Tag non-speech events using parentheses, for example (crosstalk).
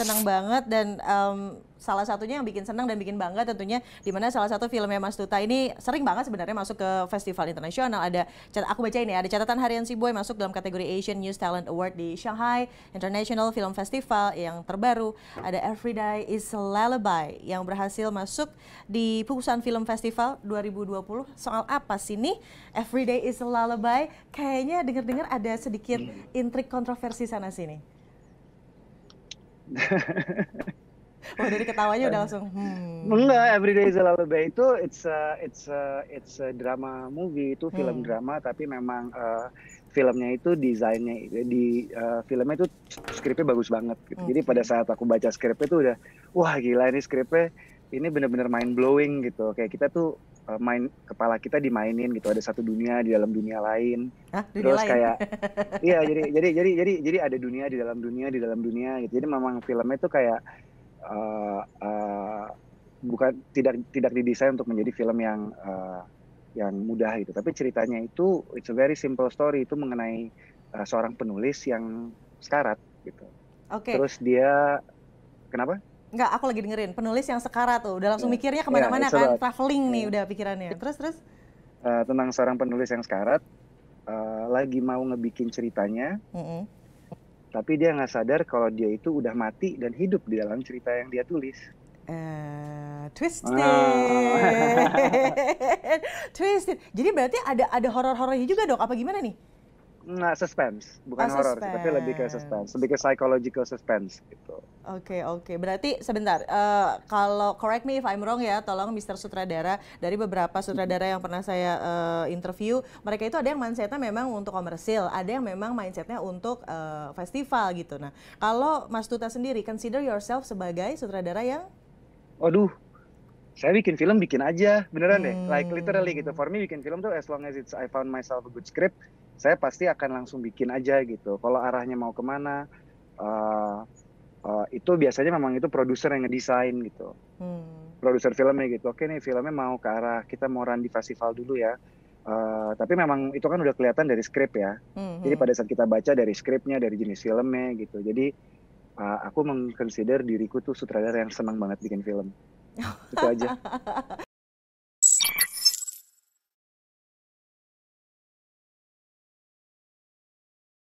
senang banget dan um, salah satunya yang bikin senang dan bikin bangga tentunya di mana salah satu filmnya Mas Tuta ini sering banget sebenarnya masuk ke festival internasional ada aku baca ini ya, ada catatan harian si boy masuk dalam kategori Asian News Talent Award di Shanghai International Film Festival yang terbaru ada Everyday Day is a Lullaby yang berhasil masuk di Pusan Film Festival 2020 soal apa sih nih Every Day is a Lullaby kayaknya dengar dengar ada sedikit hmm. intrik kontroversi sana sini oh dari ketawanya udah langsung. (laughs) Hmm. Enggak, Everyday is a Lullaby itu it's a it's a it's a drama movie itu film hmm. drama tapi memang uh, filmnya itu desainnya di uh, filmnya itu skripnya bagus banget. Gitu. Okay. Jadi pada saat aku baca skripnya itu udah wah gila ini skripnya ini bener-bener mind blowing gitu. Kayak kita tuh Eh, main kepala kita dimainin gitu ada satu dunia di dalam dunia lain Hah, dunia terus lain? kayak (laughs) iya jadi jadi jadi jadi jadi ada dunia di dalam dunia di dalam dunia gitu jadi memang filmnya itu kayak uh, uh, bukan tidak tidak didesain untuk menjadi film yang uh, yang mudah gitu tapi ceritanya itu it's a very simple story itu mengenai uh, seorang penulis yang sekarat gitu okay. terus dia kenapa Enggak, aku lagi dengerin penulis yang sekarat tuh udah langsung iya. mikirnya iya, kemana-mana yeah, kan right. traveling nih iya. udah pikirannya terus terus uh, tentang seorang penulis yang sekarat uh, lagi mau ngebikin ceritanya mm -hmm. tapi dia nggak sadar kalau dia itu udah mati dan hidup di dalam cerita yang dia tulis Uh, twisted, oh. (laughs) twisted. Jadi berarti ada ada horor-horornya juga dok? Apa gimana nih? Nah, suspense, bukan oh, horor, tapi lebih ke suspense, lebih ke psychological suspense gitu. Oke okay, oke, okay. berarti sebentar. Uh, kalau correct me if I'm wrong ya, tolong Mr. Sutradara dari beberapa sutradara yang pernah saya uh, interview, mereka itu ada yang mindsetnya memang untuk komersil, ada yang memang mindsetnya untuk uh, festival gitu. Nah, kalau Mas Tuta sendiri, consider yourself sebagai sutradara yang? Waduh, saya bikin film bikin aja, beneran hmm. deh. Like literally gitu. Hmm. For me bikin film tuh as long as it's I found myself a good script, saya pasti akan langsung bikin aja gitu. Kalau arahnya mau kemana. Uh, uh, itu biasanya memang itu produser yang ngedesain gitu hmm. produser filmnya gitu oke nih filmnya mau ke arah kita mau run di festival dulu ya Uh, tapi memang itu kan udah kelihatan dari skrip ya. hmm Jadi pada saat kita baca dari skripnya, dari jenis filmnya gitu. Jadi uh, aku mengconsider diriku tuh sutradara yang senang banget bikin film. itu aja. (laughs)